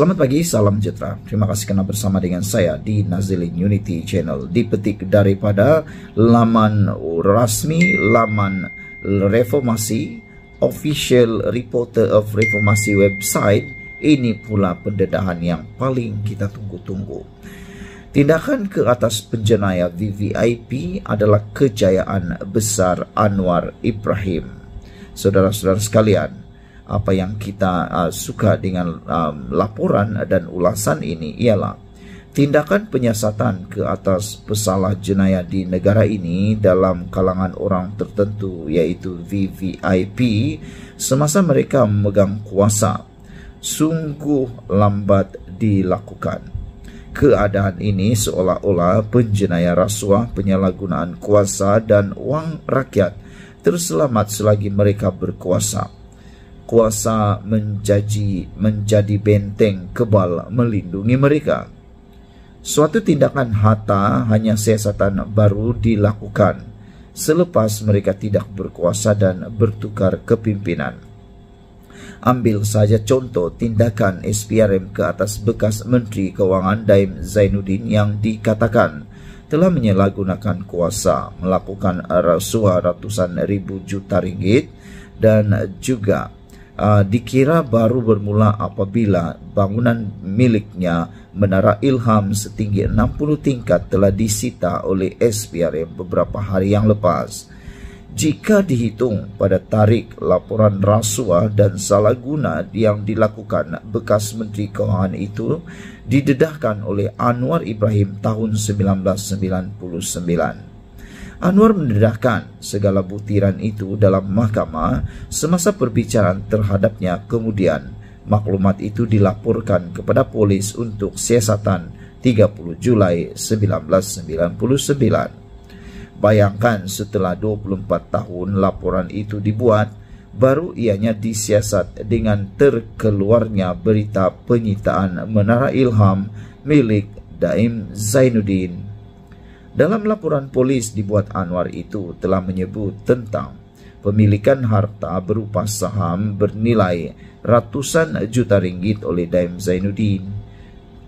Selamat pagi, salam sejahtera. Terima kasih kerana bersama dengan saya di Nazilin Unity Channel. Dipetik daripada laman rasmi, laman reformasi, official reporter of reformasi website. Ini pula pendedahan yang paling kita tunggu-tunggu. Tindakan ke atas penjenayah VVIP adalah kejayaan besar Anwar Ibrahim. Saudara-saudara sekalian, apa yang kita uh, suka dengan um, laporan dan ulasan ini ialah tindakan penyiasatan ke atas pesalah jenayah di negara ini dalam kalangan orang tertentu iaitu VVIP semasa mereka memegang kuasa sungguh lambat dilakukan. Keadaan ini seolah-olah penjenayah rasuah penyalahgunaan kuasa dan wang rakyat terselamat selagi mereka berkuasa kuasa menjadi menjadi benteng kebal melindungi mereka. Suatu tindakan hata hanya siasatan baru dilakukan selepas mereka tidak berkuasa dan bertukar kepimpinan. Ambil saja contoh tindakan SPRM ke atas bekas Menteri Kewangan Daim Zainuddin yang dikatakan telah menyalahgunakan kuasa melakukan rasuah ratusan ribu juta ringgit dan juga uh, dikira baru bermula apabila bangunan miliknya Menara Ilham setinggi 60 tingkat telah disita oleh SPRM beberapa hari yang lepas. Jika dihitung pada tarik laporan rasuah dan salah guna yang dilakukan bekas Menteri keuangan itu didedahkan oleh Anwar Ibrahim tahun 1999. Anwar mendedahkan segala butiran itu dalam mahkamah semasa perbicaraan terhadapnya kemudian maklumat itu dilaporkan kepada polis untuk siasatan 30 Julai 1999. Bayangkan setelah 24 tahun laporan itu dibuat, baru ianya disiasat dengan terkeluarnya berita penyitaan Menara Ilham milik Daim Zainuddin dalam laporan polis dibuat Anwar itu telah menyebut tentang pemilikan harta berupa saham bernilai ratusan juta ringgit oleh Daim Zainuddin.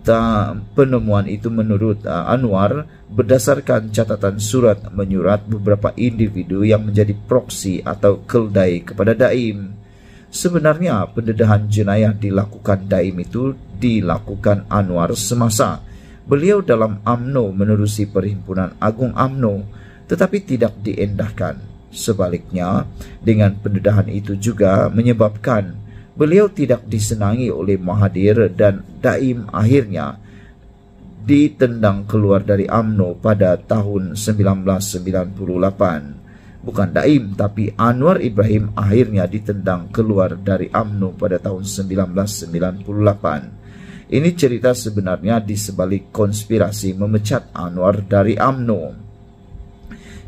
Ta penemuan itu menurut uh, Anwar berdasarkan catatan surat menyurat beberapa individu yang menjadi proksi atau keldai kepada Daim. Sebenarnya pendedahan jenayah dilakukan Daim itu dilakukan Anwar semasa beliau dalam AMNO menerusi Perhimpunan Agung AMNO tetapi tidak diendahkan. Sebaliknya, dengan pendedahan itu juga menyebabkan beliau tidak disenangi oleh mahadir dan Daim akhirnya ditendang keluar dari AMNO pada tahun 1998. Bukan Daim, tapi Anwar Ibrahim akhirnya ditendang keluar dari AMNO pada tahun 1998. Ini cerita sebenarnya di sebalik konspirasi memecat Anwar dari AMNO.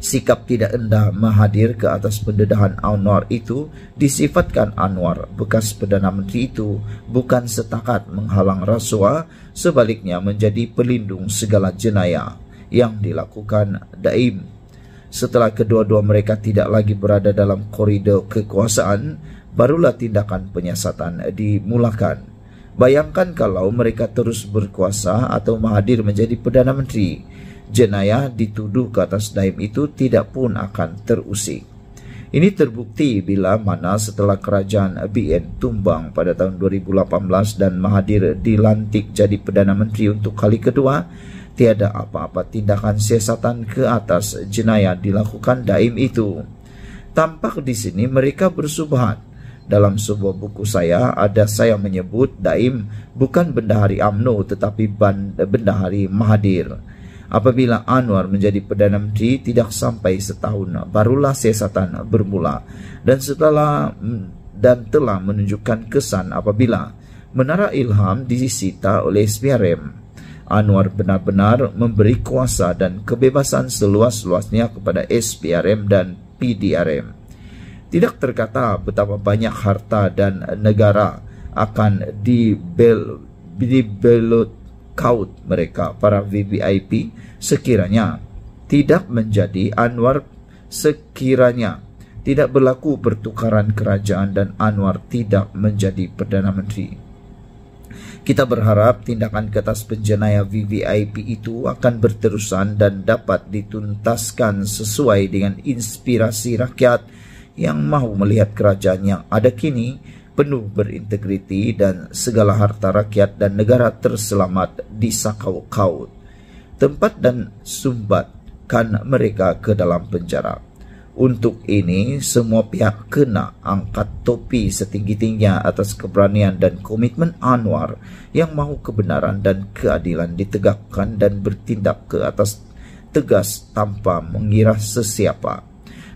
Sikap tidak endah menghadir ke atas pendedahan Anwar itu disifatkan Anwar, bekas Perdana Menteri itu, bukan setakat menghalang rasuah, sebaliknya menjadi pelindung segala jenayah yang dilakukan Daim. Setelah kedua-dua mereka tidak lagi berada dalam koridor kekuasaan, barulah tindakan penyiasatan dimulakan. Bayangkan kalau mereka terus berkuasa atau Mahathir menjadi Perdana Menteri, jenayah dituduh ke atas Daim itu tidak pun akan terusik. Ini terbukti bila mana setelah kerajaan BN tumbang pada tahun 2018 dan Mahathir dilantik jadi Perdana Menteri untuk kali kedua, tiada apa-apa tindakan siasatan ke atas jenayah dilakukan daim itu. Tampak di sini mereka bersubahat dalam sebuah buku saya ada saya menyebut daim bukan benda hari AMNO tetapi eh, benda hari Mahadir. Apabila Anwar menjadi Perdana Menteri tidak sampai setahun barulah siasatan bermula dan setelah mm, dan telah menunjukkan kesan apabila Menara Ilham disita oleh SPRM. Anwar benar-benar memberi kuasa dan kebebasan seluas-luasnya kepada SPRM dan PDRM. Tidak terkata betapa banyak harta dan negara akan dibel, dibelut kaut mereka para VVIP sekiranya tidak menjadi Anwar sekiranya tidak berlaku pertukaran kerajaan dan Anwar tidak menjadi Perdana Menteri. Kita berharap tindakan kertas penjenayah VVIP itu akan berterusan dan dapat dituntaskan sesuai dengan inspirasi rakyat yang mahu melihat kerajaan yang ada kini penuh berintegriti dan segala harta rakyat dan negara terselamat di Sakau-Kau. Tempat dan sumbat kan mereka ke dalam penjara. Untuk ini, semua pihak kena angkat topi setinggi-tingginya atas keberanian dan komitmen Anwar yang mahu kebenaran dan keadilan ditegakkan dan bertindak ke atas tegas tanpa mengira sesiapa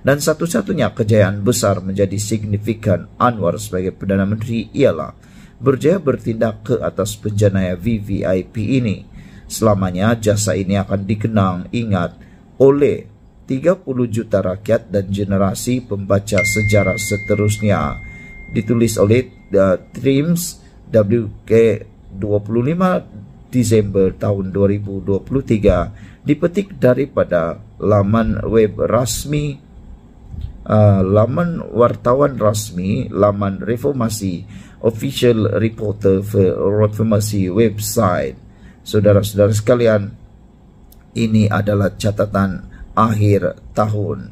dan satu-satunya kejayaan besar menjadi signifikan Anwar sebagai Perdana Menteri ialah berjaya bertindak ke atas penjenayah VVIP ini. Selamanya jasa ini akan dikenang ingat oleh 30 juta rakyat dan generasi pembaca sejarah seterusnya. Ditulis oleh The Dreams WK 25 Disember tahun 2023 dipetik daripada laman web rasmi Ah, laman wartawan rasmi laman reformasi official reporter for reformasi website saudara-saudara sekalian ini adalah catatan akhir tahun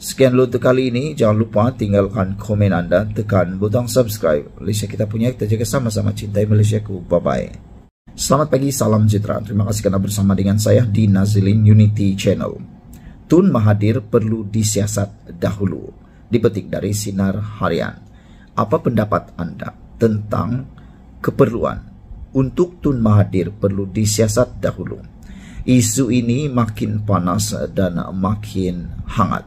sekian dulu untuk kali ini jangan lupa tinggalkan komen anda tekan butang subscribe Malaysia kita punya kita jaga sama-sama cintai Malaysia ku bye bye Selamat pagi, salam sejahtera. Terima kasih kerana bersama dengan saya di Nazilin Unity Channel. Tun Mahathir perlu disiasat dahulu. Dipetik dari Sinar Harian. Apa pendapat anda tentang keperluan untuk Tun Mahathir perlu disiasat dahulu? Isu ini makin panas dan makin hangat.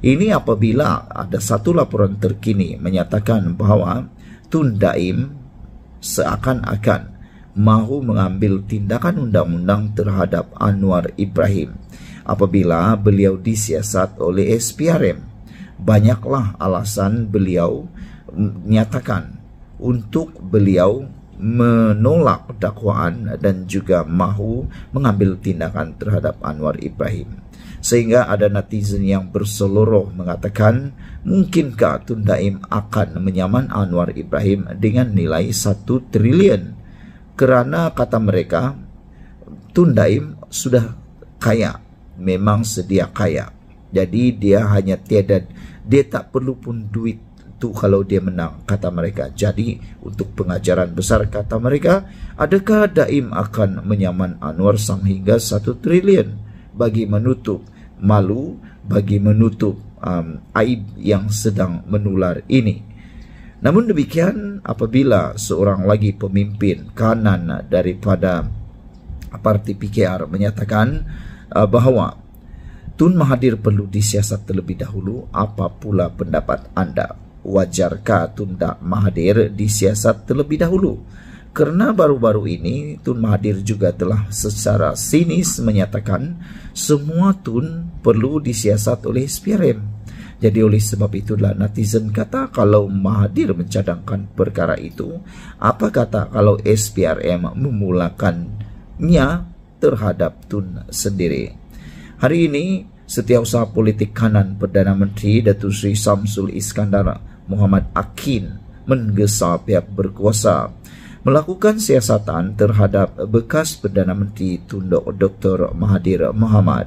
Ini apabila ada satu laporan terkini menyatakan bahawa Tun Daim seakan-akan mahu mengambil tindakan undang-undang terhadap Anwar Ibrahim. apabila beliau disiasat oleh SPRM. Banyaklah alasan beliau menyatakan untuk beliau menolak dakwaan dan juga mahu mengambil tindakan terhadap Anwar Ibrahim. Sehingga ada netizen yang berseluruh mengatakan, mungkinkah Tun Daim akan menyaman Anwar Ibrahim dengan nilai 1 triliun? Kerana kata mereka, Tun Daim sudah kaya memang sedia kaya. Jadi dia hanya tiada dia tak perlu pun duit tu kalau dia menang kata mereka. Jadi untuk pengajaran besar kata mereka, adakah Daim akan menyaman Anwar sang hingga 1 trilion bagi menutup malu bagi menutup um, aib yang sedang menular ini. Namun demikian apabila seorang lagi pemimpin kanan daripada parti PKR menyatakan uh, bahawa Tun Mahathir perlu disiasat terlebih dahulu apa pula pendapat anda wajarkah Tun Mahathir disiasat terlebih dahulu kerana baru-baru ini Tun Mahathir juga telah secara sinis menyatakan semua tun perlu disiasat oleh SPRM jadi oleh sebab itulah netizen kata kalau Mahathir mencadangkan perkara itu, apa kata kalau SPRM memulakannya terhadap Tun sendiri. Hari ini, setiausaha politik kanan Perdana Menteri Datuk Sri Samsul Iskandar Muhammad Akin menggesa pihak berkuasa melakukan siasatan terhadap bekas Perdana Menteri Tun Dr. Mahathir Mohamad.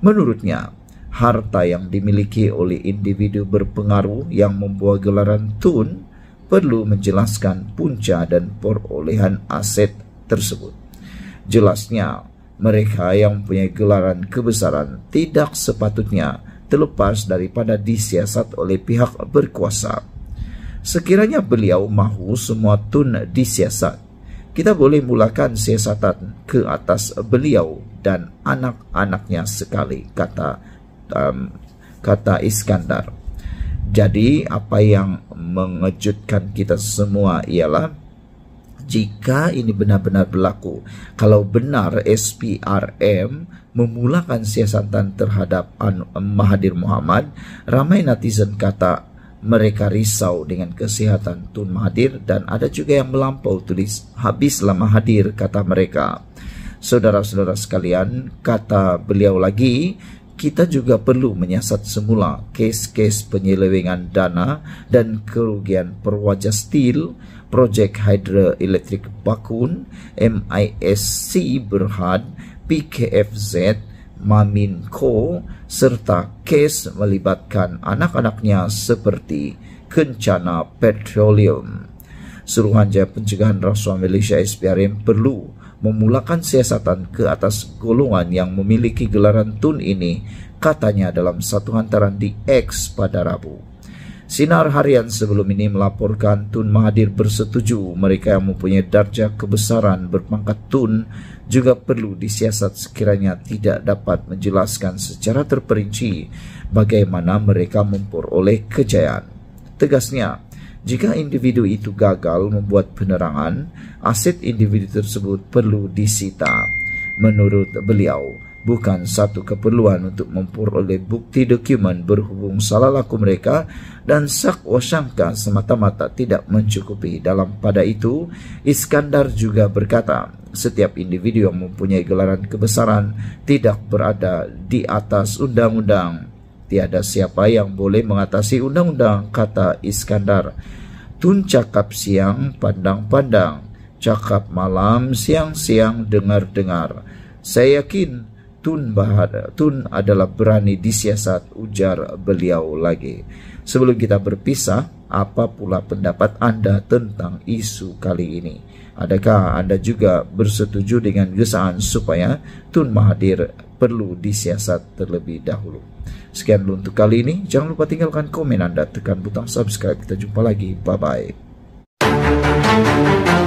Menurutnya, harta yang dimiliki oleh individu berpengaruh yang membuat gelaran Tun perlu menjelaskan punca dan perolehan aset tersebut. Jelasnya, mereka yang punya gelaran kebesaran tidak sepatutnya terlepas daripada disiasat oleh pihak berkuasa. Sekiranya beliau mahu semua tun disiasat, kita boleh mulakan siasatan ke atas beliau dan anak-anaknya sekali, kata um, kata Iskandar. Jadi apa yang mengejutkan kita semua ialah jika ini benar-benar berlaku. Kalau benar SPRM memulakan siasatan terhadap An Mahathir Muhammad, ramai netizen kata mereka risau dengan kesihatan Tun Mahathir dan ada juga yang melampau tulis habislah Mahathir kata mereka. Saudara-saudara sekalian, kata beliau lagi, kita juga perlu menyiasat semula kes-kes penyelewengan dana dan kerugian perwajah steel projek hidroelektrik Bakun, MISC Berhad, PKFZ, Mamin Co serta kes melibatkan anak-anaknya seperti Kencana Petroleum. Suruhanjaya Pencegahan Rasuah Malaysia SPRM perlu memulakan siasatan ke atas golongan yang memiliki gelaran tun ini, katanya dalam satu hantaran di X pada Rabu. Sinar harian sebelum ini melaporkan Tun Mahathir bersetuju mereka yang mempunyai darjah kebesaran berpangkat Tun juga perlu disiasat sekiranya tidak dapat menjelaskan secara terperinci bagaimana mereka memperoleh kejayaan. Tegasnya, jika individu itu gagal membuat penerangan, aset individu tersebut perlu disita. Menurut beliau, bukan satu keperluan untuk memperoleh bukti dokumen berhubung salah laku mereka dan sak wasangka semata-mata tidak mencukupi. Dalam pada itu, Iskandar juga berkata, setiap individu yang mempunyai gelaran kebesaran tidak berada di atas undang-undang. Tiada siapa yang boleh mengatasi undang-undang, kata Iskandar. Tun cakap siang, pandang-pandang. Cakap malam, siang-siang, dengar-dengar. Saya yakin Tun, bahada, Tun adalah berani disiasat, ujar beliau lagi. Sebelum kita berpisah, apa pula pendapat Anda tentang isu kali ini? Adakah Anda juga bersetuju dengan gesaan supaya Tun Mahathir perlu disiasat terlebih dahulu? Sekian dulu untuk kali ini. Jangan lupa tinggalkan komen Anda, tekan butang subscribe. Kita jumpa lagi. Bye-bye. We'll be right back.